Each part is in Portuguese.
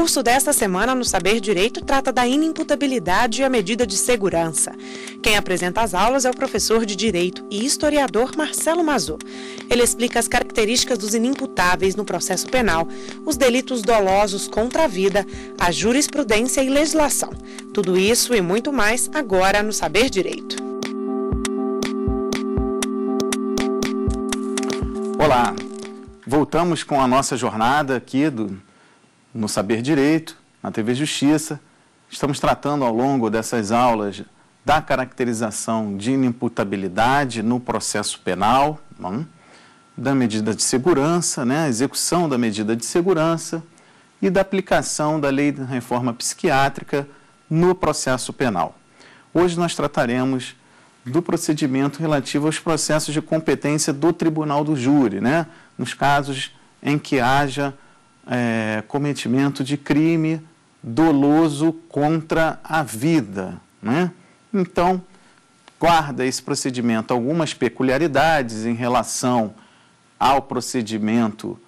curso desta semana no Saber Direito trata da inimputabilidade e a medida de segurança. Quem apresenta as aulas é o professor de Direito e historiador Marcelo Mazô. Ele explica as características dos inimputáveis no processo penal, os delitos dolosos contra a vida, a jurisprudência e legislação. Tudo isso e muito mais agora no Saber Direito. Olá, voltamos com a nossa jornada aqui do no Saber Direito, na TV Justiça. Estamos tratando ao longo dessas aulas da caracterização de inimputabilidade no processo penal, não? da medida de segurança, né? a execução da medida de segurança e da aplicação da lei de reforma psiquiátrica no processo penal. Hoje nós trataremos do procedimento relativo aos processos de competência do Tribunal do Júri, né? nos casos em que haja é, cometimento de crime doloso contra a vida. Né? Então, guarda esse procedimento algumas peculiaridades em relação ao procedimento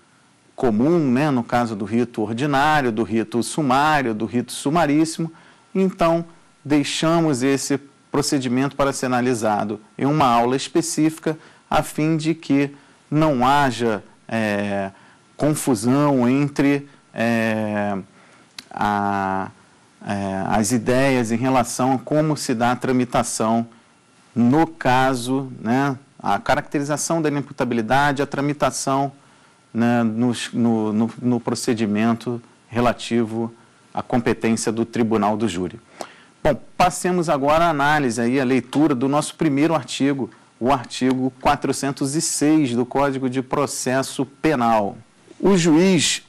comum, né? no caso do rito ordinário, do rito sumário, do rito sumaríssimo. Então, deixamos esse procedimento para ser analisado em uma aula específica, a fim de que não haja. É, confusão entre é, a, é, as ideias em relação a como se dá a tramitação no caso, né, a caracterização da imputabilidade, a tramitação né, no, no, no procedimento relativo à competência do tribunal do júri. Bom, passemos agora à análise, aí, à leitura do nosso primeiro artigo, o artigo 406 do Código de Processo Penal. O juiz,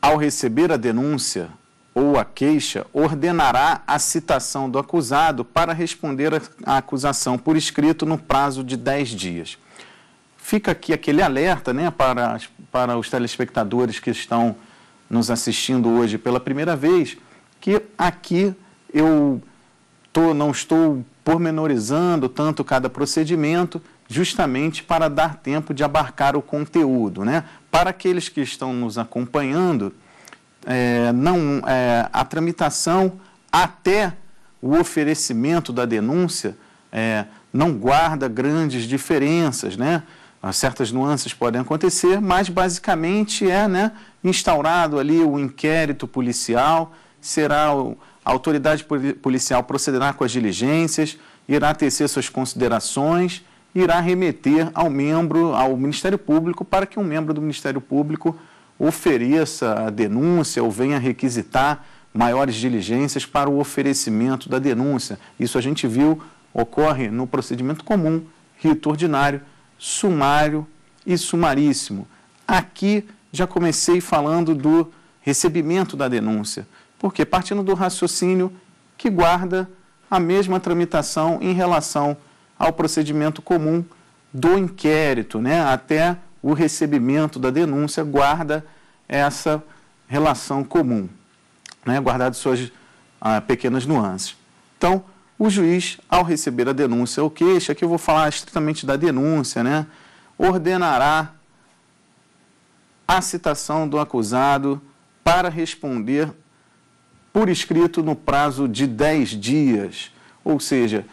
ao receber a denúncia ou a queixa, ordenará a citação do acusado para responder à acusação por escrito no prazo de 10 dias. Fica aqui aquele alerta né, para, para os telespectadores que estão nos assistindo hoje pela primeira vez, que aqui eu tô, não estou pormenorizando tanto cada procedimento, justamente para dar tempo de abarcar o conteúdo, né? Para aqueles que estão nos acompanhando, é, não, é, a tramitação até o oferecimento da denúncia é, não guarda grandes diferenças, né? Ah, certas nuances podem acontecer, mas basicamente é né, instaurado ali o inquérito policial, será o, a autoridade policial procederá com as diligências, irá tecer suas considerações irá remeter ao membro, ao Ministério Público, para que um membro do Ministério Público ofereça a denúncia ou venha requisitar maiores diligências para o oferecimento da denúncia. Isso a gente viu ocorre no procedimento comum, rito ordinário, sumário e sumaríssimo. Aqui já comecei falando do recebimento da denúncia, porque partindo do raciocínio que guarda a mesma tramitação em relação ao procedimento comum do inquérito, né? até o recebimento da denúncia, guarda essa relação comum, né? guardado suas ah, pequenas nuances. Então, o juiz, ao receber a denúncia ou queixa, que eu vou falar estritamente da denúncia, né? ordenará a citação do acusado para responder por escrito no prazo de 10 dias, ou seja,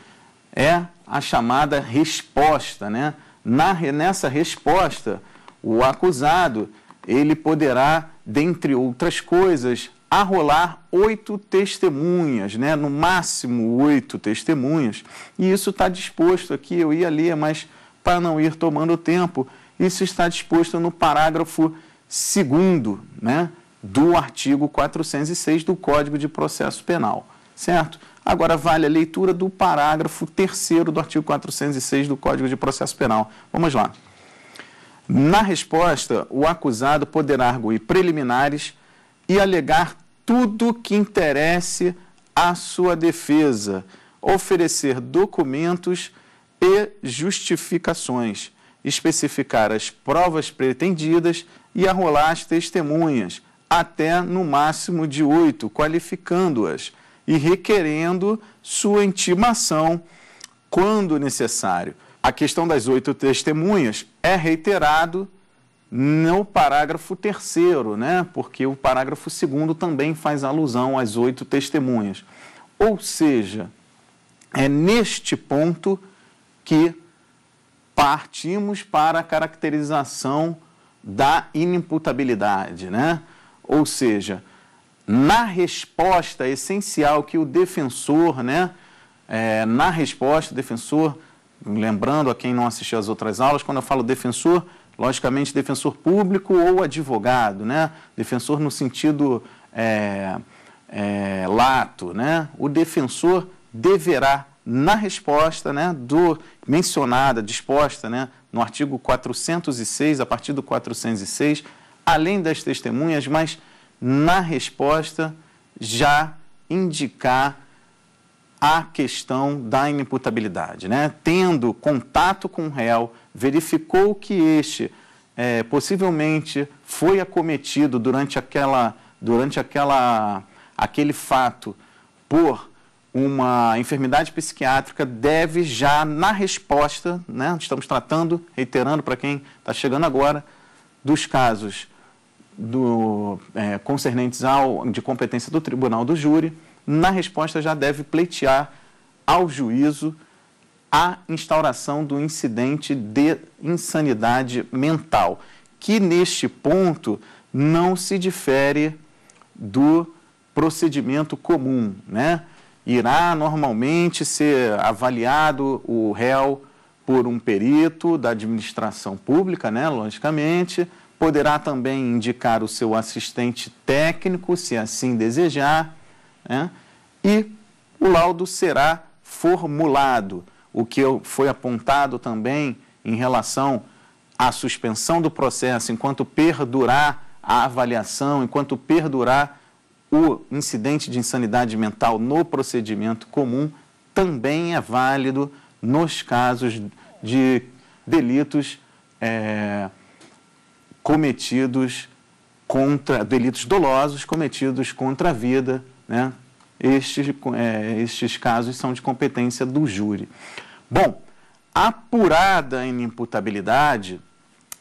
é a chamada resposta. Né? Na, nessa resposta, o acusado ele poderá, dentre outras coisas, arrolar oito testemunhas, né? no máximo oito testemunhas, e isso está disposto aqui, eu ia ler, mas para não ir tomando tempo, isso está disposto no parágrafo 2 né? do artigo 406 do Código de Processo Penal certo? Agora vale a leitura do parágrafo 3 do artigo 406 do Código de Processo Penal. Vamos lá. Na resposta, o acusado poderá arguir preliminares e alegar tudo que interesse à sua defesa, oferecer documentos e justificações, especificar as provas pretendidas e arrolar as testemunhas, até no máximo de oito, qualificando-as e requerendo sua intimação quando necessário. A questão das oito testemunhas é reiterado no parágrafo terceiro, né? Porque o parágrafo segundo também faz alusão às oito testemunhas. Ou seja, é neste ponto que partimos para a caracterização da inimputabilidade, né? Ou seja, na resposta essencial que o defensor, né, é, na resposta, o defensor, lembrando a quem não assistiu às outras aulas, quando eu falo defensor, logicamente defensor público ou advogado, né, defensor no sentido é, é, lato, né, o defensor deverá na resposta né, do mencionada, disposta né, no artigo 406, a partir do 406, além das testemunhas, mas na resposta, já indicar a questão da inimputabilidade. Né? Tendo contato com o réu, verificou que este é, possivelmente foi acometido durante, aquela, durante aquela, aquele fato por uma enfermidade psiquiátrica, deve já na resposta, né? estamos tratando, reiterando para quem está chegando agora, dos casos do, é, concernentes ao, de competência do tribunal do júri, na resposta já deve pleitear ao juízo a instauração do incidente de insanidade mental, que neste ponto não se difere do procedimento comum, né? Irá normalmente ser avaliado o réu por um perito da administração pública, né, logicamente, poderá também indicar o seu assistente técnico, se assim desejar, né? e o laudo será formulado. O que foi apontado também em relação à suspensão do processo, enquanto perdurar a avaliação, enquanto perdurar o incidente de insanidade mental no procedimento comum, também é válido nos casos de delitos. É cometidos contra delitos dolosos cometidos contra a vida, né? Estes, é, estes casos são de competência do júri. Bom, apurada a inimputabilidade,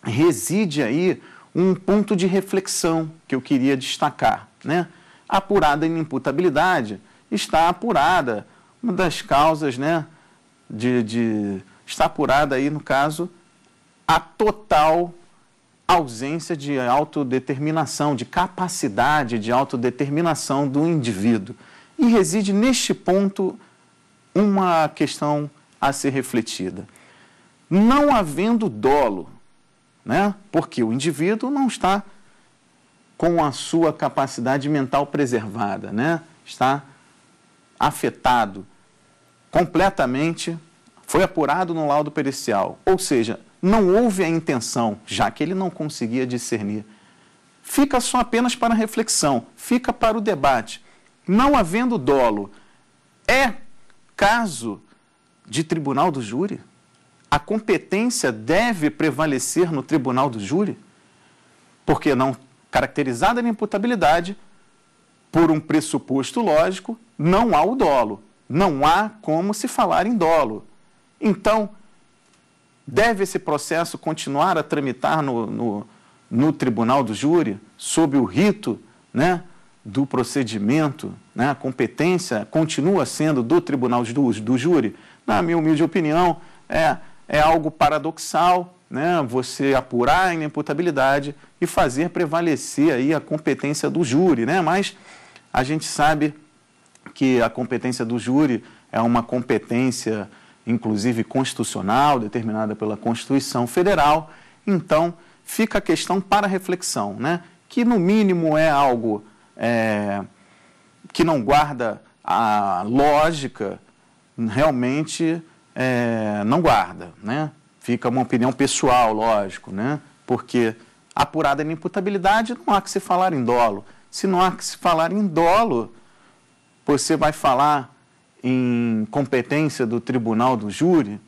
reside aí um ponto de reflexão que eu queria destacar. Né? Apurada a inimputabilidade, está apurada uma das causas né, de, de. Está apurada aí, no caso, a total ausência de autodeterminação, de capacidade de autodeterminação do indivíduo. E reside neste ponto uma questão a ser refletida. Não havendo dolo, né? porque o indivíduo não está com a sua capacidade mental preservada, né? está afetado completamente, foi apurado no laudo pericial. Ou seja, não houve a intenção, já que ele não conseguia discernir. Fica só apenas para reflexão, fica para o debate. Não havendo dolo, é caso de tribunal do júri? A competência deve prevalecer no tribunal do júri? Porque não caracterizada a imputabilidade, por um pressuposto lógico, não há o dolo. Não há como se falar em dolo. Então, Deve esse processo continuar a tramitar no, no, no tribunal do júri, sob o rito né, do procedimento? Né? A competência continua sendo do tribunal do, do júri? Na minha humilde opinião, é, é algo paradoxal, né, você apurar a inimputabilidade e fazer prevalecer aí a competência do júri, né? Mas a gente sabe que a competência do júri é uma competência inclusive constitucional, determinada pela Constituição Federal. Então, fica a questão para reflexão, né? que no mínimo é algo é, que não guarda a lógica, realmente é, não guarda. Né? Fica uma opinião pessoal, lógico, né? porque apurada na imputabilidade não há que se falar em dolo. Se não há que se falar em dolo, você vai falar em competência do tribunal do júri,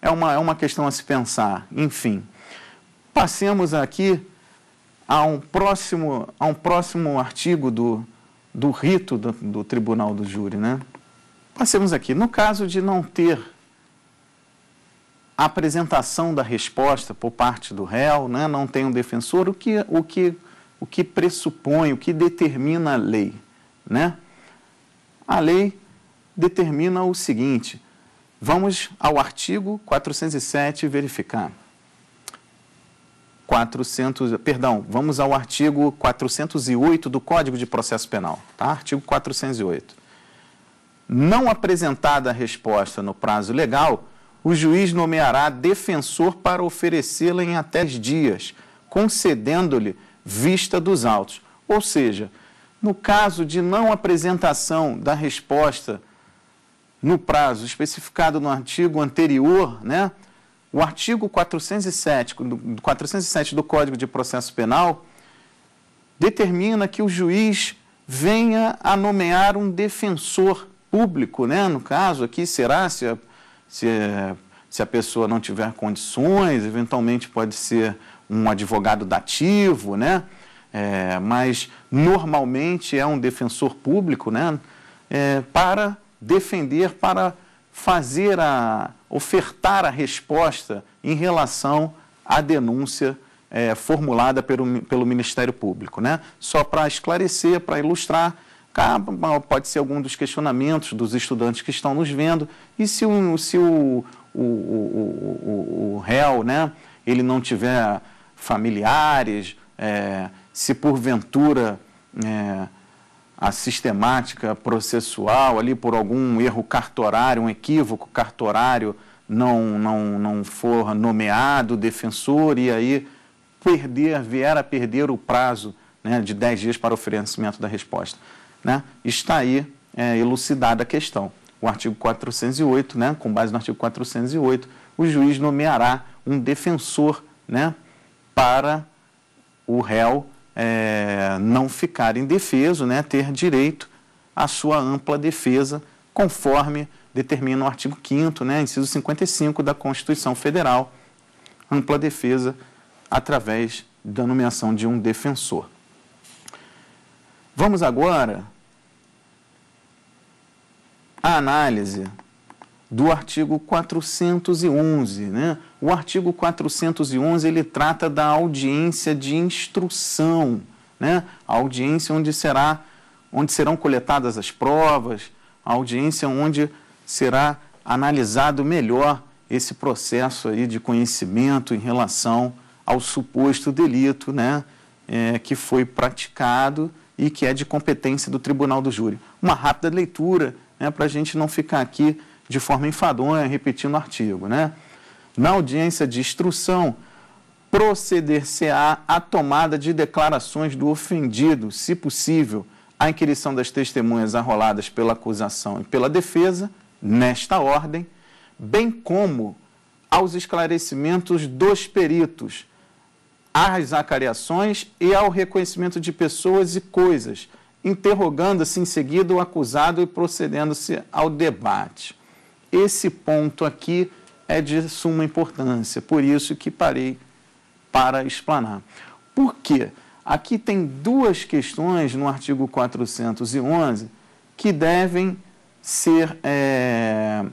é uma, é uma questão a se pensar. Enfim, passemos aqui a um próximo, a um próximo artigo do, do rito do, do tribunal do júri. Né? Passemos aqui. No caso de não ter a apresentação da resposta por parte do réu, né? não tem um defensor, o que, o, que, o que pressupõe, o que determina a lei? Né? A lei determina o seguinte: vamos ao artigo 407 verificar. 400, perdão, vamos ao artigo 408 do Código de Processo Penal, tá? Artigo 408. Não apresentada a resposta no prazo legal, o juiz nomeará defensor para oferecê-la em até 10 dias, concedendo-lhe vista dos autos. Ou seja, no caso de não apresentação da resposta no prazo especificado no artigo anterior, né, o artigo 407, 407 do Código de Processo Penal determina que o juiz venha a nomear um defensor público, né? no caso aqui será se a, se, se a pessoa não tiver condições, eventualmente pode ser um advogado dativo, né? É, mas normalmente é um defensor público né? É, para defender para fazer a ofertar a resposta em relação à denúncia é, formulada pelo, pelo Ministério Público, né? Só para esclarecer, para ilustrar, pode ser algum dos questionamentos dos estudantes que estão nos vendo e se o, se o, o, o, o réu, né? Ele não tiver familiares, é, se porventura é, a sistemática processual ali por algum erro cartorário, um equívoco cartorário, não, não, não for nomeado defensor e aí perder, vier a perder o prazo né, de 10 dias para oferecimento da resposta. Né? Está aí é, elucidada a questão. O artigo 408, né, com base no artigo 408, o juiz nomeará um defensor né, para o réu é, não ficar indefeso, né, ter direito à sua ampla defesa, conforme determina o artigo 5 né, inciso 55 da Constituição Federal, ampla defesa através da nomeação de um defensor. Vamos agora à análise do artigo 411. Né? O artigo 411 ele trata da audiência de instrução, né? a audiência onde, será, onde serão coletadas as provas, a audiência onde será analisado melhor esse processo aí de conhecimento em relação ao suposto delito né? É, que foi praticado e que é de competência do tribunal do júri. Uma rápida leitura né? para a gente não ficar aqui de forma enfadonha, repetindo o artigo. Né? Na audiência de instrução, proceder-se-á à tomada de declarações do ofendido, se possível, à inquirição das testemunhas arroladas pela acusação e pela defesa, nesta ordem, bem como aos esclarecimentos dos peritos, às acariações e ao reconhecimento de pessoas e coisas, interrogando-se em seguida o acusado e procedendo-se ao debate esse ponto aqui é de suma importância, por isso que parei para explanar. Por quê? Aqui tem duas questões no artigo 411 que devem ser é,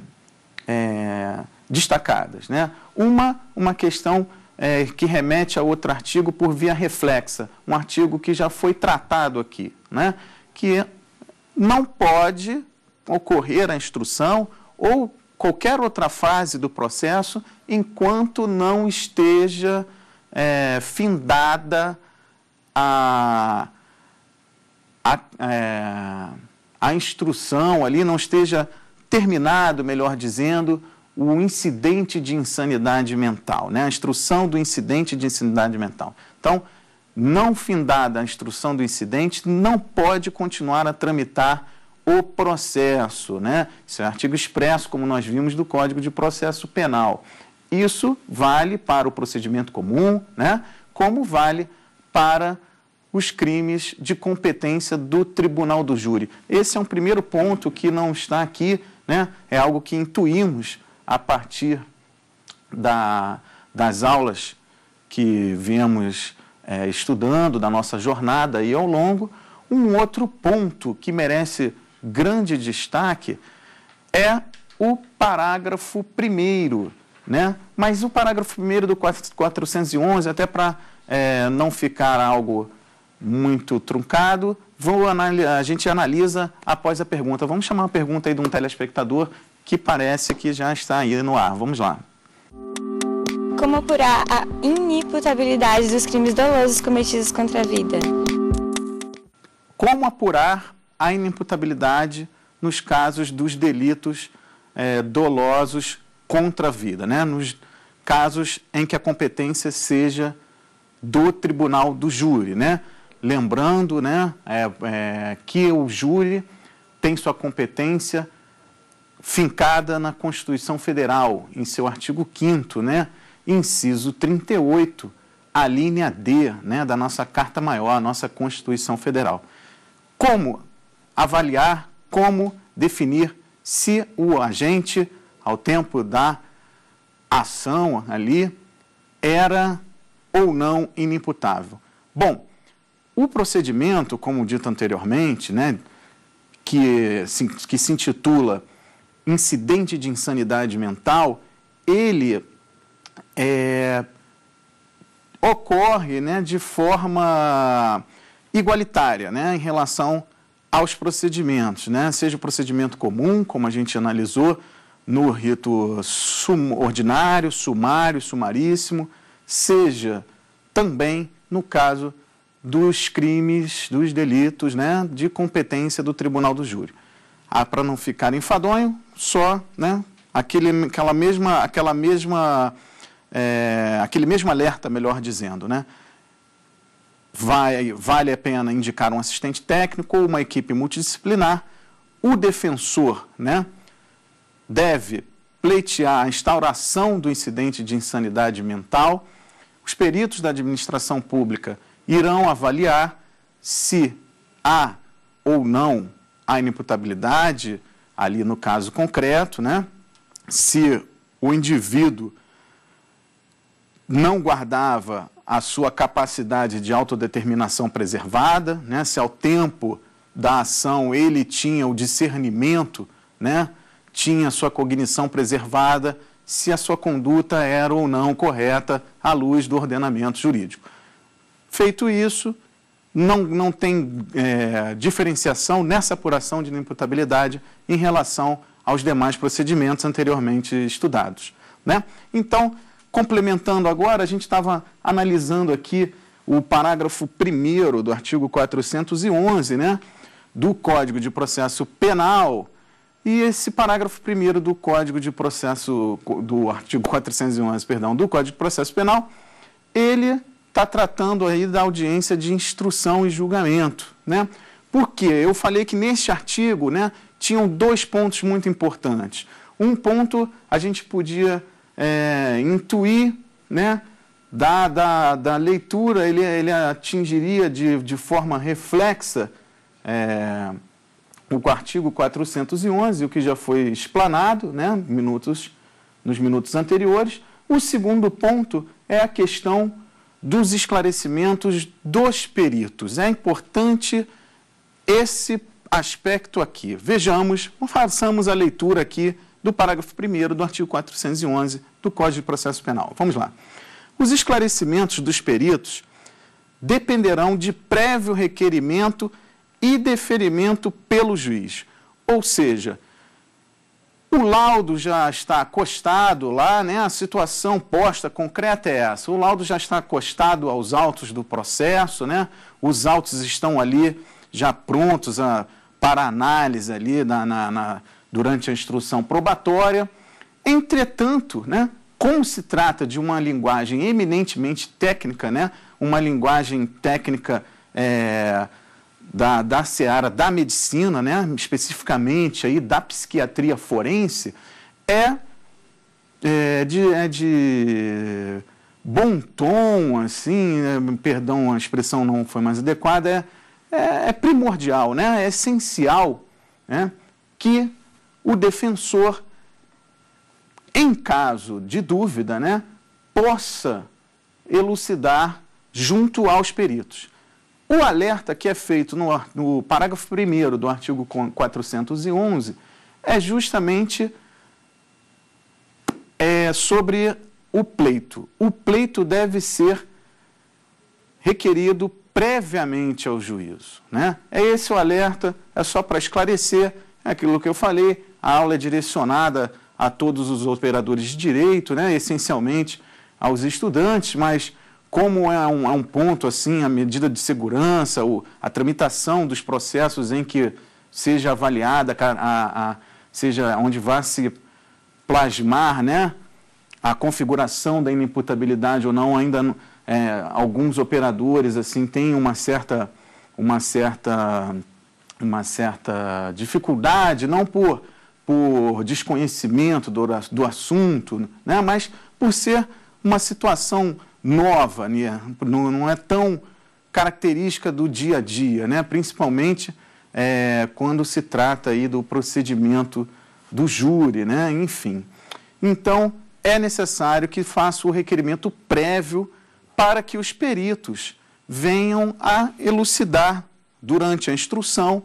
é, destacadas. Né? Uma, uma questão é, que remete a outro artigo por via reflexa, um artigo que já foi tratado aqui, né? que não pode ocorrer a instrução ou qualquer outra fase do processo enquanto não esteja é, findada a, a, é, a instrução ali, não esteja terminado, melhor dizendo, o incidente de insanidade mental, né? a instrução do incidente de insanidade mental. Então, não findada a instrução do incidente, não pode continuar a tramitar o processo, né? Isso é artigo expresso, como nós vimos, do Código de Processo Penal. Isso vale para o procedimento comum, né? Como vale para os crimes de competência do tribunal do júri. Esse é um primeiro ponto que não está aqui, né? é algo que intuímos a partir da, das aulas que viemos é, estudando, da nossa jornada e ao longo. Um outro ponto que merece grande destaque é o parágrafo primeiro, né? Mas o parágrafo primeiro do 411, até para é, não ficar algo muito truncado, vou a gente analisa após a pergunta. Vamos chamar uma pergunta aí de um telespectador que parece que já está aí no ar. Vamos lá. Como apurar a inimputabilidade dos crimes dolosos cometidos contra a vida? Como apurar a inimputabilidade nos casos dos delitos é, dolosos contra a vida, né? nos casos em que a competência seja do tribunal do júri. Né? Lembrando né, é, é, que o júri tem sua competência fincada na Constituição Federal, em seu artigo 5 né, inciso 38, a linha D né, da nossa Carta Maior, a nossa Constituição Federal. Como avaliar como definir se o agente, ao tempo da ação ali, era ou não inimputável. Bom, o procedimento, como dito anteriormente, né, que, que se intitula incidente de insanidade mental, ele é, ocorre né, de forma igualitária né, em relação aos procedimentos, né? seja o procedimento comum, como a gente analisou no rito sum, ordinário, sumário, sumaríssimo, seja também no caso dos crimes, dos delitos né, de competência do tribunal do júri. Ah, Para não ficar enfadonho, só né, aquele, aquela mesma, aquela mesma, é, aquele mesmo alerta, melhor dizendo, né? vai, vale a pena indicar um assistente técnico ou uma equipe multidisciplinar. O defensor né, deve pleitear a instauração do incidente de insanidade mental. Os peritos da administração pública irão avaliar se há ou não a inimputabilidade, ali no caso concreto, né? se o indivíduo não guardava a sua capacidade de autodeterminação preservada, né? se ao tempo da ação ele tinha o discernimento, né? tinha sua cognição preservada, se a sua conduta era ou não correta à luz do ordenamento jurídico. Feito isso, não, não tem é, diferenciação nessa apuração de imputabilidade em relação aos demais procedimentos anteriormente estudados. Né? Então, Complementando agora, a gente estava analisando aqui o parágrafo 1 do artigo 411 né, do Código de Processo Penal. E esse parágrafo 1 do Código de Processo, do artigo 411, perdão, do Código de Processo Penal, ele está tratando aí da audiência de instrução e julgamento, né? Porque eu falei que neste artigo, né, tinham dois pontos muito importantes. Um ponto a gente podia é, intuir, né? Da, da, da leitura, ele, ele atingiria de, de forma reflexa é, o artigo 411, o que já foi explanado né, minutos, nos minutos anteriores. O segundo ponto é a questão dos esclarecimentos dos peritos. É importante esse aspecto aqui. Vejamos, façamos a leitura aqui do parágrafo 1 do artigo 411 do Código de Processo Penal. Vamos lá. Os esclarecimentos dos peritos dependerão de prévio requerimento e deferimento pelo juiz. Ou seja, o laudo já está acostado lá, né? A situação posta concreta é essa. O laudo já está acostado aos autos do processo, né? Os autos estão ali já prontos a, ah, para análise ali na, na, na, durante a instrução probatória. Entretanto, né, como se trata de uma linguagem eminentemente técnica, né, uma linguagem técnica é, da, da seara da medicina, né, especificamente aí da psiquiatria forense, é, é, de, é de bom tom, assim, né, perdão, a expressão não foi mais adequada, é, é, é primordial, né, é essencial né, que o defensor em caso de dúvida, né, possa elucidar junto aos peritos. O alerta que é feito no, no parágrafo 1 do artigo 411 é justamente é, sobre o pleito. O pleito deve ser requerido previamente ao juízo. Né? É esse o alerta, é só para esclarecer é aquilo que eu falei, a aula é direcionada a todos os operadores de direito, né, essencialmente aos estudantes, mas como é um, é um ponto assim, a medida de segurança, o, a tramitação dos processos em que seja avaliada, a, a, seja onde vá se plasmar né, a configuração da inimputabilidade ou não, ainda é, alguns operadores assim têm uma certa, uma certa, uma certa dificuldade, não por por desconhecimento do, do assunto, né? mas por ser uma situação nova, né? não, não é tão característica do dia a dia, né? principalmente é, quando se trata aí do procedimento do júri, né? enfim. Então, é necessário que faça o requerimento prévio para que os peritos venham a elucidar durante a instrução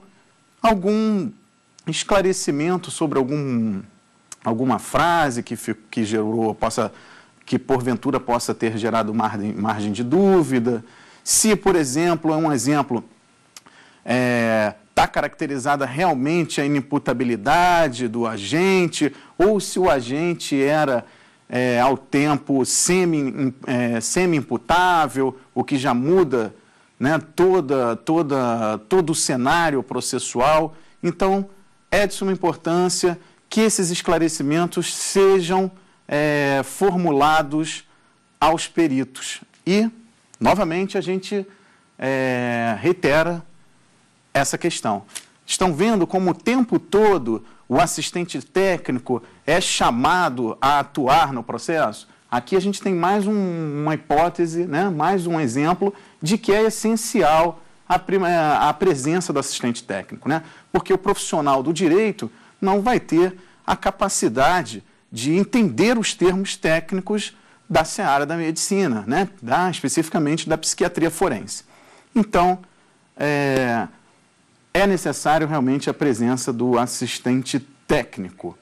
algum esclarecimento sobre algum, alguma frase que, que gerou, possa, que porventura possa ter gerado margem, margem de dúvida. Se, por exemplo, é um exemplo, está é, tá caracterizada realmente a inimputabilidade do agente, ou se o agente era é, ao tempo semi, é, semi-imputável, o que já muda né, toda, toda, todo o cenário processual. Então, é de suma importância que esses esclarecimentos sejam é, formulados aos peritos. E, novamente, a gente é, reitera essa questão. Estão vendo como o tempo todo o assistente técnico é chamado a atuar no processo? Aqui a gente tem mais um, uma hipótese, né? mais um exemplo de que é essencial a, prima, é, a presença do assistente técnico, né? porque o profissional do direito não vai ter a capacidade de entender os termos técnicos da seara da medicina, né? da, especificamente da psiquiatria forense. Então, é, é necessário realmente a presença do assistente técnico.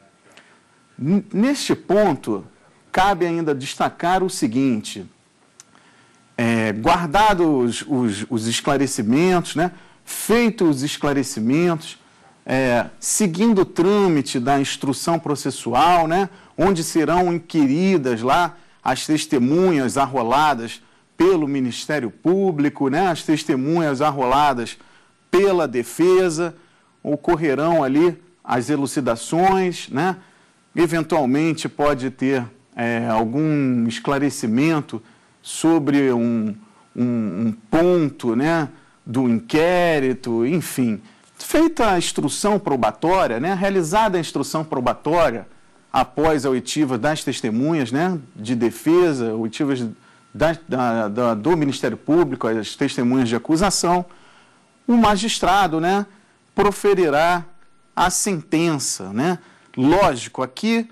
neste ponto, cabe ainda destacar o seguinte: é, guardados os, os, esclarecimentos, né? feitos os esclarecimentos, é, seguindo o trâmite da instrução processual, né? onde serão inquiridas lá as testemunhas arroladas pelo Ministério Público, né? as testemunhas arroladas pela defesa, ocorrerão ali as elucidações, né? eventualmente pode ter é, algum esclarecimento sobre um, um, um ponto né, do inquérito, enfim. Feita a instrução probatória, né, realizada a instrução probatória após a oitiva das testemunhas né, de defesa, oitivas da, da, da, do Ministério Público, as testemunhas de acusação, o magistrado né, proferirá a sentença. Né? Lógico, aqui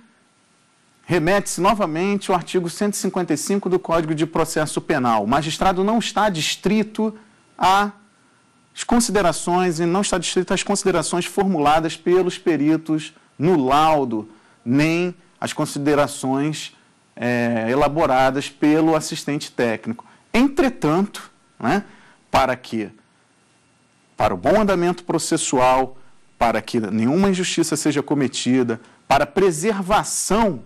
remete-se novamente ao artigo 155 do Código de Processo Penal. O magistrado não está distrito às considerações e não está distrito às considerações formuladas pelos peritos no laudo, nem às considerações é, elaboradas pelo assistente técnico. Entretanto, né, para que, para o bom andamento processual, para que nenhuma injustiça seja cometida, para preservação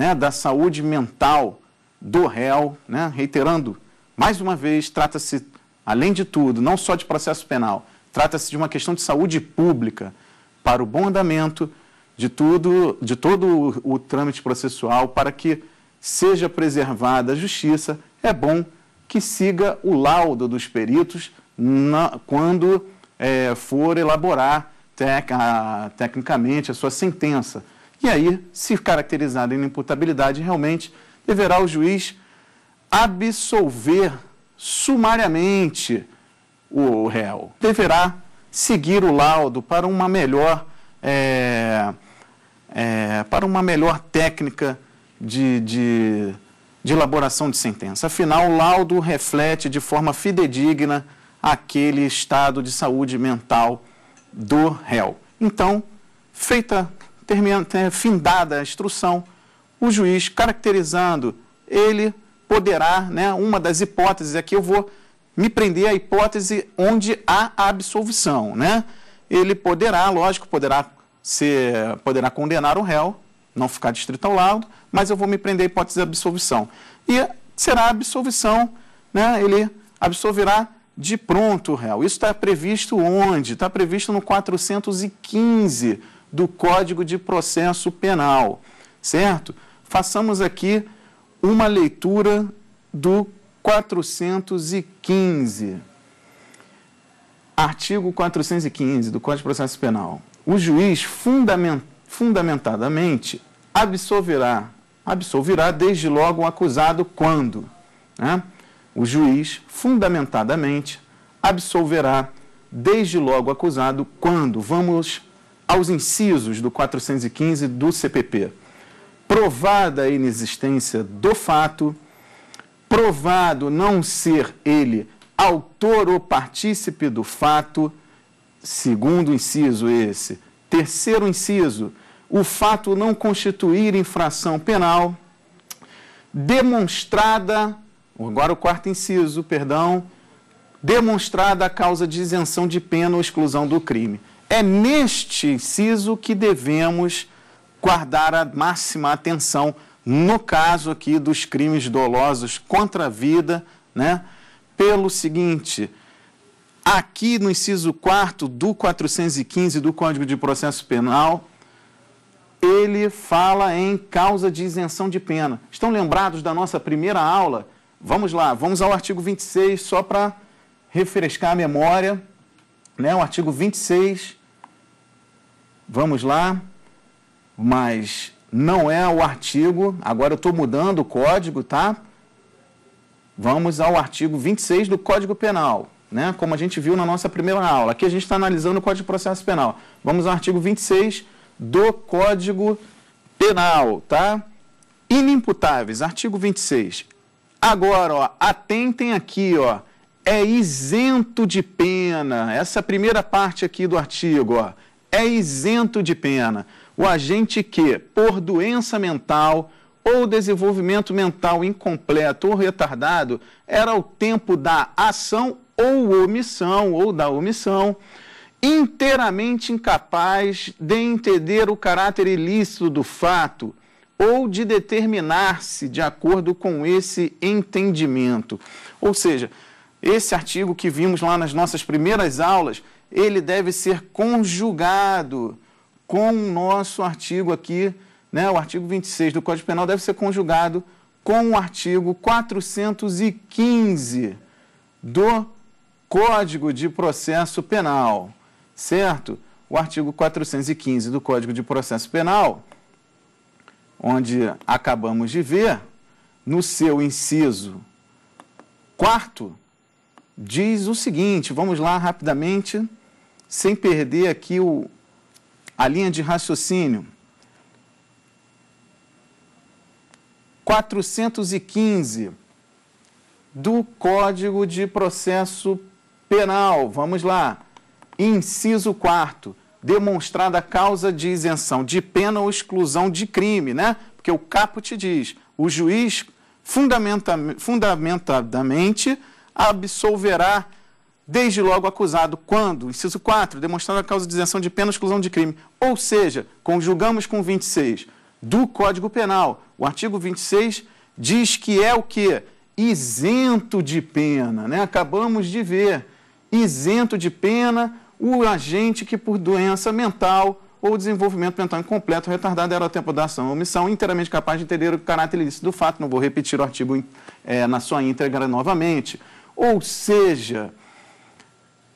né, da saúde mental do réu, né, reiterando mais uma vez, trata-se, além de tudo, não só de processo penal, trata-se de uma questão de saúde pública para o bom andamento de tudo, de todo o, o trâmite processual, para que seja preservada a justiça, é bom que siga o laudo dos peritos na, quando é, for elaborar tec, a, tecnicamente a sua sentença. E aí, se caracterizada inimputabilidade, realmente deverá o juiz absolver sumariamente o réu. Deverá seguir o laudo para uma melhor, é, é, para uma melhor técnica de, de, de elaboração de sentença. Afinal, o laudo reflete de forma fidedigna aquele estado de saúde mental do réu. Então, feita termina, é, findada a instrução, o juiz, caracterizando, ele poderá, né, uma das hipóteses aqui, eu vou me prender à hipótese onde há absolvição. Né? Ele poderá, lógico, poderá, ser, poderá condenar o réu, não ficar distrito ao lado, mas eu vou me prender à hipótese de absolvição. E será a absolvição, né? ele absolverá de pronto o réu. Isso está previsto onde? Está previsto no 415 do Código de Processo Penal, certo? Façamos aqui uma leitura do 415. Artigo 415 do Código de Processo Penal. O juiz fundament, fundamentadamente absolverá, absolverá desde logo o acusado quando, né? O juiz fundamentadamente absolverá desde logo o acusado quando. Vamos aos incisos do 415 do CPP. Provada a inexistência do fato, provado não ser ele autor ou partícipe do fato, segundo inciso esse. Terceiro inciso, o fato não constituir infração penal, demonstrada, agora o quarto inciso, perdão, demonstrada a causa de isenção de pena ou exclusão do crime. É neste inciso que devemos guardar a máxima atenção no caso aqui dos crimes dolosos contra a vida, né? Pelo seguinte, aqui no inciso 4 do 415 do Código de Processo Penal, ele fala em causa de isenção de pena. Estão lembrados da nossa primeira aula? Vamos lá, vamos ao artigo 26 só para refrescar a memória, né? O artigo 26 Vamos lá. Mas não é o artigo. Agora eu estou mudando o código, tá? Vamos ao artigo 26 do Código Penal, né? Como a gente viu na nossa primeira aula. Aqui a gente está analisando o Código de Processo Penal. Vamos ao artigo 26 do Código Penal, tá? Inimputáveis, artigo 26. Agora, ó, atentem aqui, ó. É isento de pena. Essa é primeira parte aqui do artigo, ó é isento de pena o agente que, por doença mental ou desenvolvimento mental incompleto ou retardado, era o tempo da ação ou omissão ou da omissão, inteiramente incapaz de entender o caráter ilícito do fato ou de determinar-se de acordo com esse entendimento. Ou seja, esse artigo que vimos lá nas nossas primeiras aulas, ele deve ser conjugado com o nosso artigo aqui, né, o artigo 26 do Código Penal deve ser conjugado com o artigo 415 do Código de Processo Penal, certo? O artigo 415 do Código de Processo Penal, onde acabamos de ver, no seu inciso quarto, diz o seguinte, vamos lá rapidamente sem perder aqui o, a linha de raciocínio. 415 do Código de Processo Penal. Vamos lá. Inciso 4 demonstrada a causa de isenção de pena ou exclusão de crime, né? Porque o caput diz, o juiz fundamenta, fundamentadamente absolverá desde logo acusado, quando, inciso 4, demonstrado a causa de isenção de pena exclusão de crime, ou seja, conjugamos com 26 do Código Penal. O artigo 26 diz que é o que? Isento de pena, né? Acabamos de ver. Isento de pena o agente que por doença mental ou desenvolvimento mental incompleto retardado era o tempo da ação ou omissão inteiramente capaz de entender o caráter ilícito do fato. Não vou repetir o artigo é, na sua íntegra novamente. Ou seja,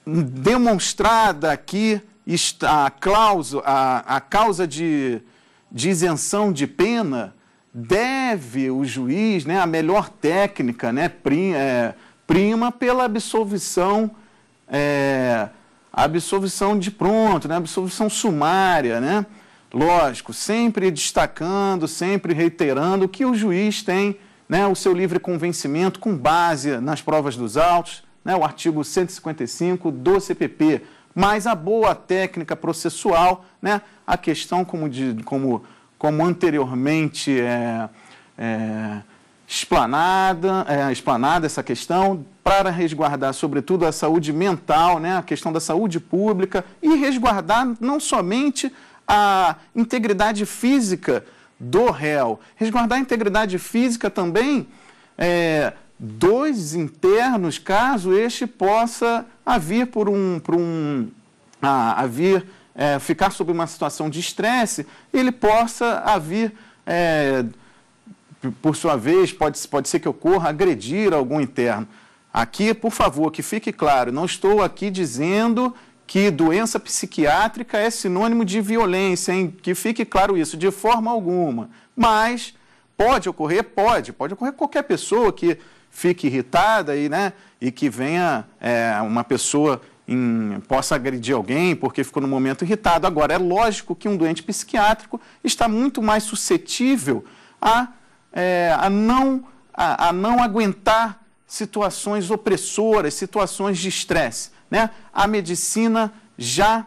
demonstrada aqui a, cláusula, a, a causa de, de isenção de pena, deve o juiz né, a melhor técnica, né, prima, é, prima pela absolvição, é, absolvição de pronto, né, absolvição sumária, né? Lógico, sempre destacando, sempre reiterando que o juiz tem né, o seu livre convencimento com base nas provas dos autos, né, o artigo 155 do CPP, mas a boa técnica processual, né, a questão, como, de, como, como anteriormente é, é, explanada, é, explanada essa questão, para resguardar, sobretudo, a saúde mental, né, a questão da saúde pública, e resguardar não somente a integridade física do réu, resguardar a integridade física também é, dois internos, caso este possa haver por um, por um a, vir, é, ficar sob uma situação de estresse, ele possa haver, é, por sua vez, pode, pode ser que ocorra agredir algum interno. Aqui, por favor, que fique claro, não estou aqui dizendo que doença psiquiátrica é sinônimo de violência, hein? que fique claro isso, de forma alguma. Mas pode ocorrer, pode, pode ocorrer qualquer pessoa que fique irritada e, né, e que venha é, uma pessoa em, possa agredir alguém porque ficou no momento irritado. Agora, é lógico que um doente psiquiátrico está muito mais suscetível a, é, a, não, a, a não aguentar situações opressoras, situações de estresse. Né? A medicina já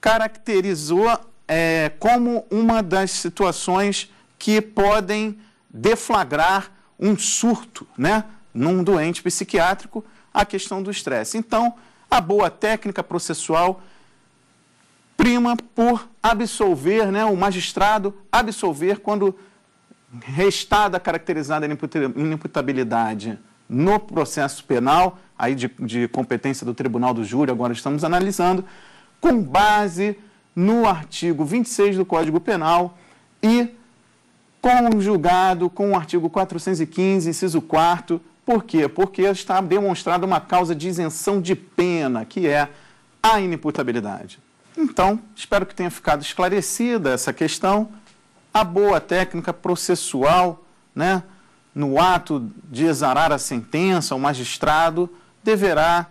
caracterizou é, como uma das situações que podem deflagrar um surto, né? num doente psiquiátrico a questão do estresse. Então, a boa técnica processual prima por absolver, né, o magistrado absolver quando restada caracterizada a inimputabilidade no processo penal, aí de, de, competência do Tribunal do Júri, agora estamos analisando, com base no artigo 26 do Código Penal e conjugado com o artigo 415, inciso 4 por quê? Porque está demonstrada uma causa de isenção de pena, que é a inimputabilidade. Então, espero que tenha ficado esclarecida essa questão. A boa técnica processual, né, no ato de exarar a sentença, o magistrado deverá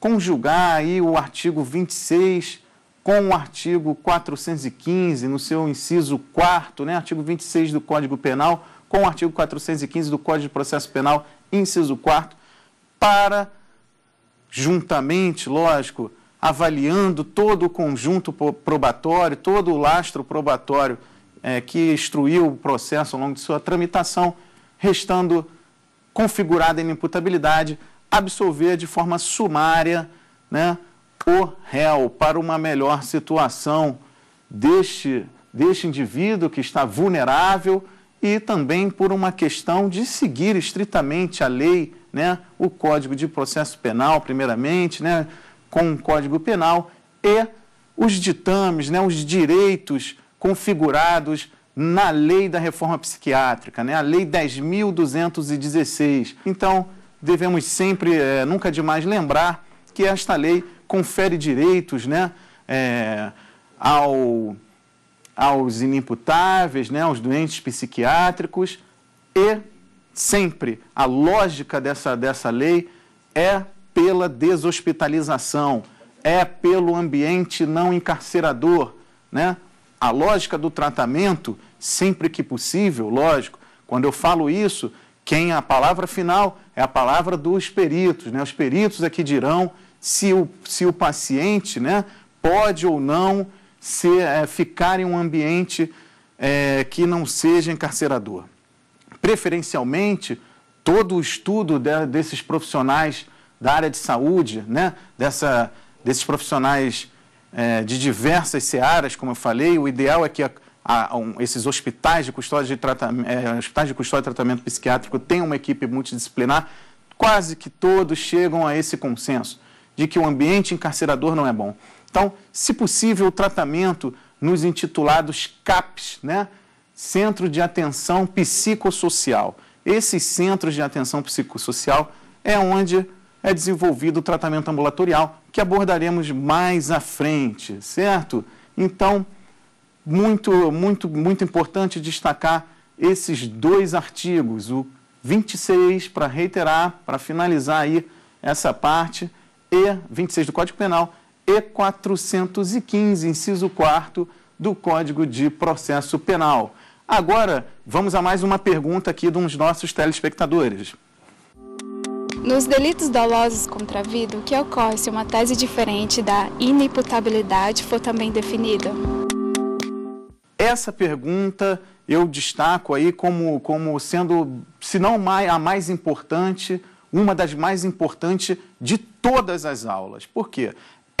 conjugar aí o artigo 26 com o artigo 415, no seu inciso 4, né, artigo 26 do Código Penal, com o artigo 415 do Código de Processo Penal, inciso 4, para, juntamente, lógico, avaliando todo o conjunto probatório, todo o lastro probatório é, que instruiu o processo ao longo de sua tramitação, restando configurada em imputabilidade, absolver de forma sumária né, o réu para uma melhor situação deste, deste indivíduo que está vulnerável e também por uma questão de seguir estritamente a lei, né, o Código de Processo Penal, primeiramente, né, com o Código Penal e os ditames, né, os direitos configurados na lei da reforma psiquiátrica, né, a lei 10.216. Então, devemos sempre, é, nunca demais lembrar que esta lei confere direitos né, é, ao aos inimputáveis, né, aos doentes psiquiátricos, e sempre a lógica dessa, dessa lei é pela deshospitalização, é pelo ambiente não encarcerador. Né? A lógica do tratamento, sempre que possível, lógico, quando eu falo isso, quem é a palavra final é a palavra dos peritos. Né? Os peritos aqui é dirão se o, se o paciente né, pode ou não ser, é, eh, ficar em um ambiente é, que não seja encarcerador. Preferencialmente, todo o estudo de, desses profissionais da área de saúde, né, dessa, desses profissionais é, de diversas searas, como eu falei, o ideal é que a, a, um, esses hospitais de, custódia de tratamento, é, hospitais de custódia e tratamento psiquiátrico tenham uma equipe multidisciplinar, quase que todos chegam a esse consenso de que o ambiente encarcerador não é bom. Então, se possível, o tratamento nos intitulados CAPs, né? Centro de Atenção Psicossocial. Esses centros de atenção psicossocial é onde é desenvolvido o tratamento ambulatorial, que abordaremos mais à frente, certo? Então, muito, muito, muito importante destacar esses dois artigos, o 26, para reiterar, para finalizar aí essa parte, e 26 do Código Penal e 415, inciso 4 do Código de Processo Penal. Agora, vamos a mais uma pergunta aqui de uns nossos telespectadores. Nos delitos dolosos contra a vida, o que ocorre se uma tese diferente da inimputabilidade for também definida? Essa pergunta eu destaco aí como, como sendo, se não a mais importante, uma das mais importantes de todas as aulas. Por quê?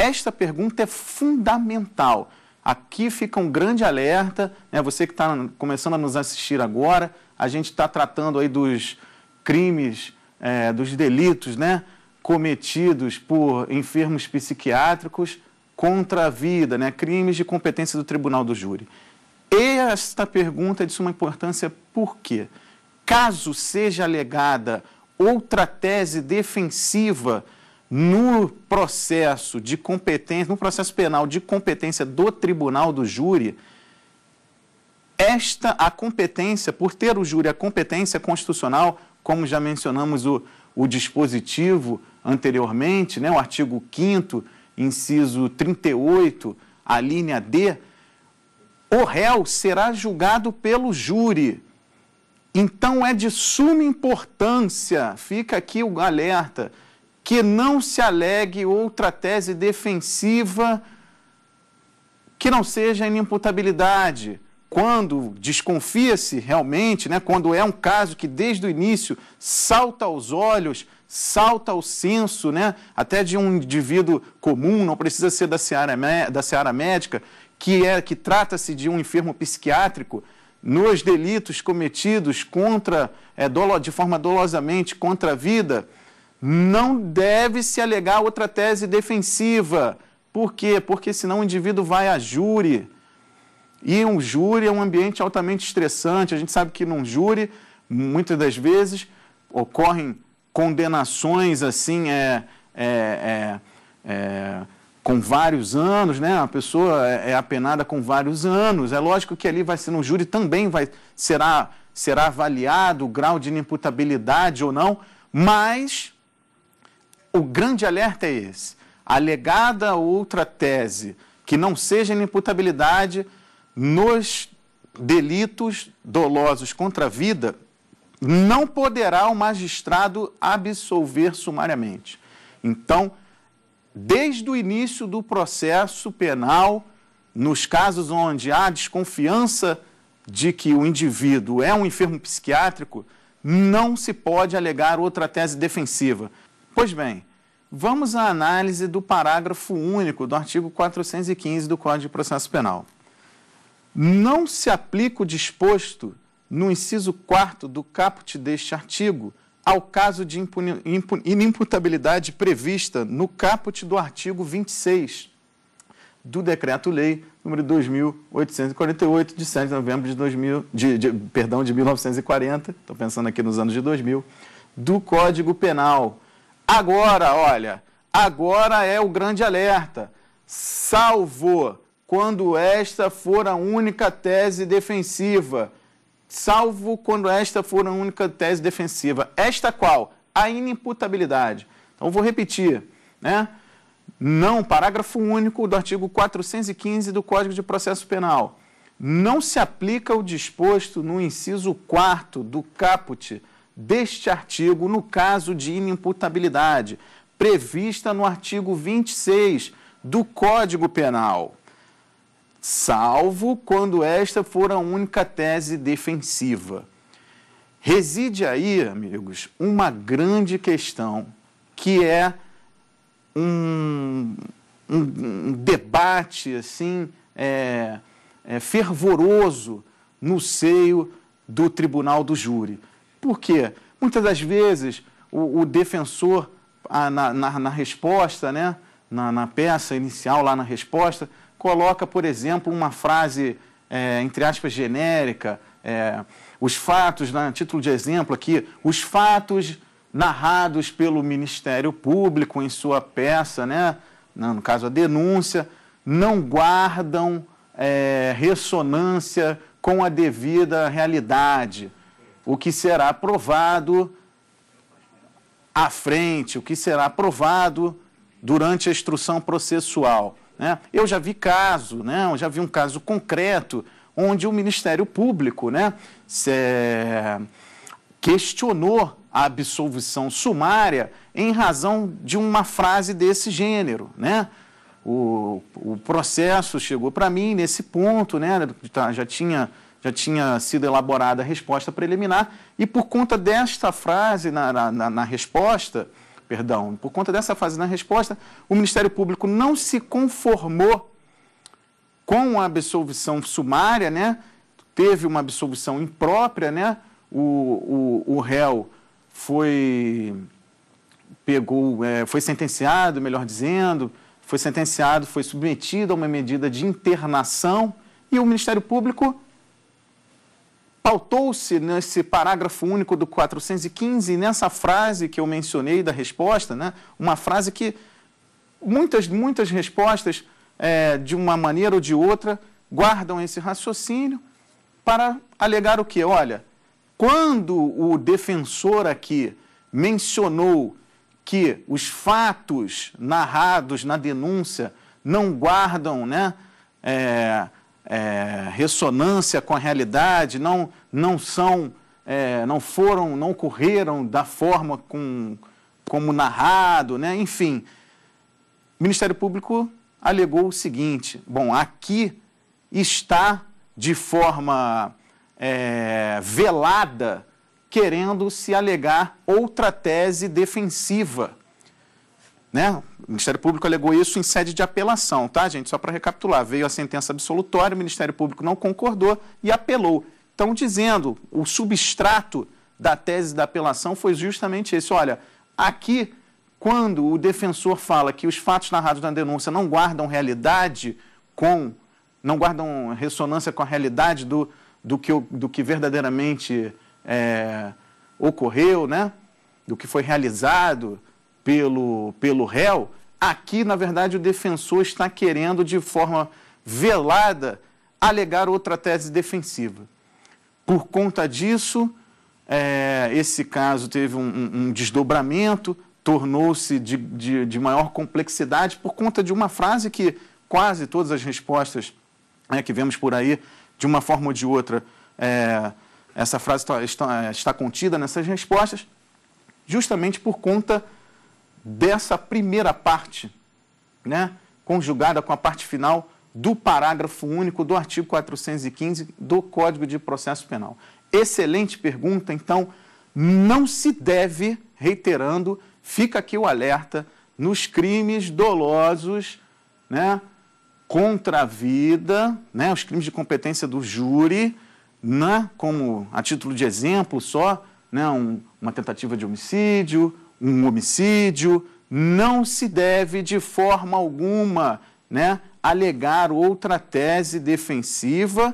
Esta pergunta é fundamental. Aqui fica um grande alerta, né? você que está começando a nos assistir agora, a gente está tratando aí dos crimes, é, dos delitos né? cometidos por enfermos psiquiátricos contra a vida, né? crimes de competência do tribunal do júri. Esta pergunta é de suma importância por quê? Caso seja alegada outra tese defensiva no processo de competência, no processo penal de competência do tribunal do júri, esta a competência, por ter o júri a competência constitucional, como já mencionamos o, o dispositivo anteriormente, né, o artigo 5 inciso 38, a linha D, o réu será julgado pelo júri. Então é de suma importância, fica aqui o alerta, que não se alegue outra tese defensiva que não seja a inimputabilidade. Quando desconfia-se realmente, né, quando é um caso que desde o início salta aos olhos, salta ao senso, né, até de um indivíduo comum, não precisa ser da seara, da seara médica, que, é, que trata-se de um enfermo psiquiátrico, nos delitos cometidos contra, é, dolo, de forma dolosamente contra a vida, não deve se alegar outra tese defensiva. Por quê? Porque senão o indivíduo vai a júri. E um júri é um ambiente altamente estressante. A gente sabe que num júri, muitas das vezes, ocorrem condenações assim, é, é, é, é com vários anos, né? A pessoa é, é apenada com vários anos. É lógico que ali vai ser no júri também vai será será avaliado o grau de inimputabilidade ou não, mas o grande alerta é esse. Alegada outra tese que não seja inimputabilidade nos delitos dolosos contra a vida, não poderá o magistrado absolver sumariamente. Então, desde o início do processo penal, nos casos onde há desconfiança de que o indivíduo é um enfermo psiquiátrico, não se pode alegar outra tese defensiva. Pois bem, vamos à análise do parágrafo único do artigo 415 do Código de Processo Penal. Não se aplica o disposto no inciso 4 do caput deste artigo ao caso de inimputabilidade prevista no caput do artigo 26 do Decreto-Lei número 2848, de 7 de novembro de, 2000, de, de, perdão, de 1940, estou pensando aqui nos anos de 2000, do Código Penal, Agora, olha, agora é o grande alerta. Salvo quando esta for a única tese defensiva. Salvo quando esta for a única tese defensiva. Esta qual? A inimputabilidade. Então vou repetir, né? Não, parágrafo único do artigo 415 do Código de Processo Penal. Não se aplica o disposto no inciso 4 do caput deste artigo no caso de inimputabilidade, prevista no artigo 26 do Código Penal, salvo quando esta for a única tese defensiva. Reside aí, amigos, uma grande questão que é um, um, um debate assim é, é, fervoroso no seio do tribunal do júri. Por quê? Muitas das vezes o, o defensor, a, na, na, na, resposta, né, na, na, peça inicial, lá na resposta, coloca, por exemplo, uma frase, é, entre aspas, genérica, é, os fatos, né, título de exemplo aqui, os fatos narrados pelo Ministério Público em sua peça, né, no caso a denúncia, não guardam é, ressonância com a devida realidade o que será aprovado à frente, o que será aprovado durante a instrução processual. Né? Eu já vi caso, né? eu já vi um caso concreto onde o Ministério Público né, questionou a absolvição sumária em razão de uma frase desse gênero. Né? O, o processo chegou para mim nesse ponto, né, já tinha já tinha sido elaborada a resposta preliminar, e por conta desta frase na, na, na resposta, perdão, por conta dessa frase na resposta, o Ministério Público não se conformou com a absolvição sumária, né? teve uma absolvição imprópria, né? o, o, o réu foi pegou, é, foi sentenciado, melhor dizendo, foi sentenciado, foi submetido a uma medida de internação e o Ministério Público pautou-se nesse parágrafo único do 415, nessa frase que eu mencionei da resposta, né? uma frase que muitas, muitas respostas, é, de uma maneira ou de outra, guardam esse raciocínio para alegar o que? Olha, quando o defensor aqui mencionou que os fatos narrados na denúncia não guardam, né? É, é, ressonância com a realidade, não, não são, é, não foram, não correram da forma com, como narrado, né? enfim. O Ministério Público alegou o seguinte: bom, aqui está de forma é, velada querendo se alegar outra tese defensiva né? O Ministério Público alegou isso em sede de apelação, tá, gente? Só para recapitular, veio a sentença absolutória, o Ministério Público não concordou e apelou. Então dizendo, o substrato da tese da apelação foi justamente esse. Olha, aqui, quando o defensor fala que os fatos narrados na denúncia não guardam realidade com, não guardam ressonância com a realidade do, do, que, do que verdadeiramente é, ocorreu, né? Do que foi realizado pelo, pelo réu, aqui, na verdade, o defensor está querendo, de forma velada, alegar outra tese defensiva. Por conta disso, é, esse caso teve um, um desdobramento, tornou-se de, de, de, maior complexidade por conta de uma frase que quase todas as respostas né, que vemos por aí, de uma forma ou de outra, é, essa frase está, está, está contida nessas respostas, justamente por conta dessa primeira parte, né, conjugada com a parte final do parágrafo único do artigo 415 do Código de Processo Penal. Excelente pergunta, então, não se deve, reiterando, fica aqui o alerta, nos crimes dolosos, né, contra a vida, né, os crimes de competência do júri, né, como a título de exemplo só, né, um, uma tentativa de homicídio, um homicídio, não se deve de forma alguma né, alegar outra tese defensiva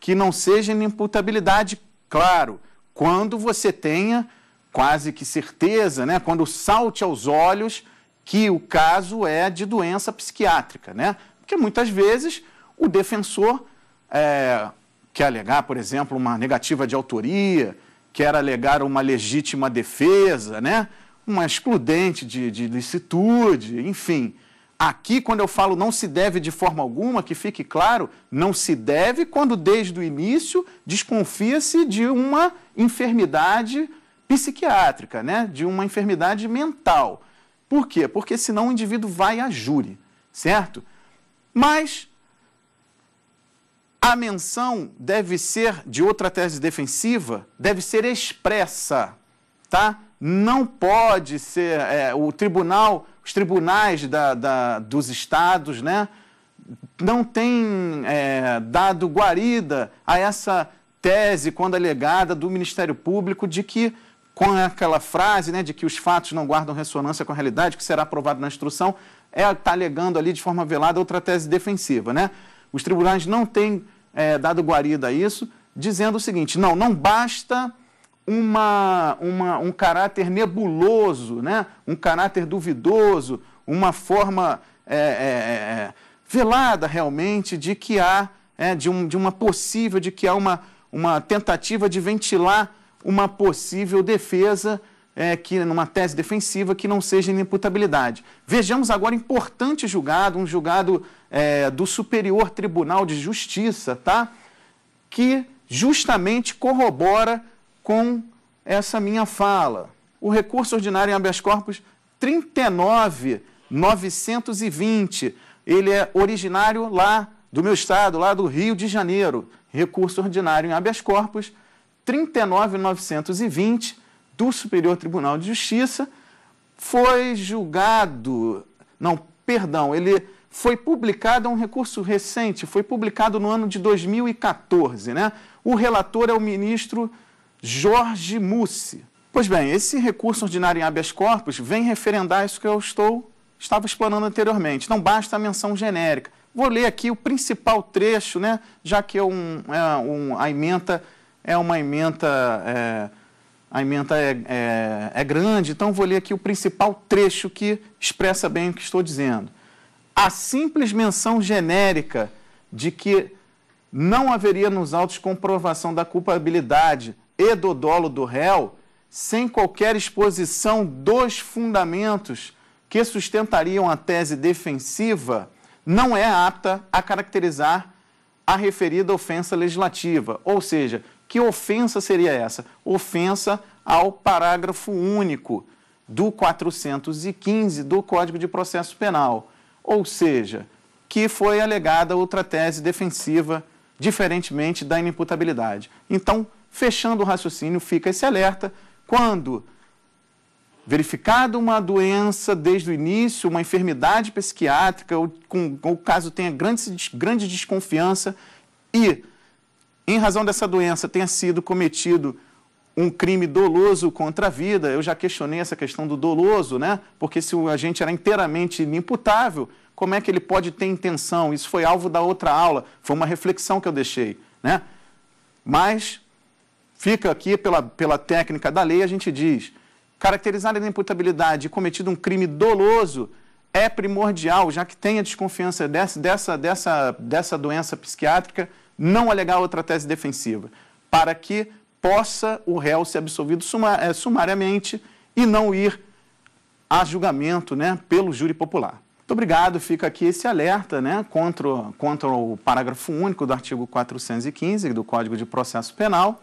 que não seja imputabilidade. claro, quando você tenha quase que certeza, né, quando salte aos olhos que o caso é de doença psiquiátrica, né? Porque muitas vezes o defensor é, quer alegar, por exemplo, uma negativa de autoria, quer alegar uma legítima defesa, né? uma excludente de, de licitude, enfim. Aqui, quando eu falo não se deve de forma alguma, que fique claro, não se deve quando desde o início desconfia-se de uma enfermidade psiquiátrica, né? de uma enfermidade mental. Por quê? Porque senão o indivíduo vai a júri, certo? Mas a menção deve ser, de outra tese defensiva, deve ser expressa, tá? não pode ser é, o tribunal, os tribunais da, da, dos estados, né, não tem é, dado guarida a essa tese quando alegada do Ministério Público de que com aquela frase, né, de que os fatos não guardam ressonância com a realidade, que será aprovado na instrução, é está alegando ali de forma velada outra tese defensiva, né? Os tribunais não têm é, dado guarida a isso, dizendo o seguinte: não, não basta uma, uma, um caráter nebuloso, né? um caráter duvidoso, uma forma é é, é, é, velada realmente de que há, é, de, um, de uma possível, de que há uma, uma tentativa de ventilar uma possível defesa, é, que numa tese defensiva que não seja inimputabilidade. Vejamos agora importante julgado, um julgado é, do Superior Tribunal de Justiça, tá? que justamente corrobora com essa minha fala. O recurso ordinário em habeas corpus 39920, ele é originário lá do meu estado, lá do Rio de Janeiro. Recurso ordinário em habeas corpus 39920 do Superior Tribunal de Justiça foi julgado, não, perdão, ele foi publicado, é um recurso recente, foi publicado no ano de 2014, né? O relator é o ministro Jorge Mussi. Pois bem, esse recurso ordinário em habeas corpus vem referendar isso que eu estou estava explorando anteriormente. Não basta a menção genérica. Vou ler aqui o principal trecho, né? já que é um, é um, a emenda é uma emenda, é, a emenda é, é, é grande, então vou ler aqui o principal trecho que expressa bem o que estou dizendo. A simples menção genérica de que não haveria nos autos comprovação da culpabilidade e do dolo do réu, sem qualquer exposição dos fundamentos que sustentariam a tese defensiva, não é apta a caracterizar a referida ofensa legislativa. Ou seja, que ofensa seria essa? Ofensa ao parágrafo único do 415 do Código de Processo Penal. Ou seja, que foi alegada outra tese defensiva, diferentemente da inimputabilidade. Então, Fechando o raciocínio, fica esse alerta quando verificada uma doença desde o início, uma enfermidade psiquiátrica, ou, com, o caso tenha grande, grande desconfiança e, em razão dessa doença, tenha sido cometido um crime doloso contra a vida, eu já questionei essa questão do doloso, né? Porque se o agente era inteiramente inimputável, como é que ele pode ter intenção? Isso foi alvo da outra aula, foi uma reflexão que eu deixei, né? Mas Fica aqui pela, pela técnica da lei, a gente diz: caracterizada a imputabilidade e cometido um crime doloso é primordial, já que tem a desconfiança dessa, dessa, dessa, dessa doença psiquiátrica, não alegar outra tese defensiva, para que possa o réu ser absolvido é, sumariamente e não ir a julgamento né, pelo júri popular. Muito obrigado, fica aqui esse alerta né, contra, contra o parágrafo único do artigo 415 do Código de Processo Penal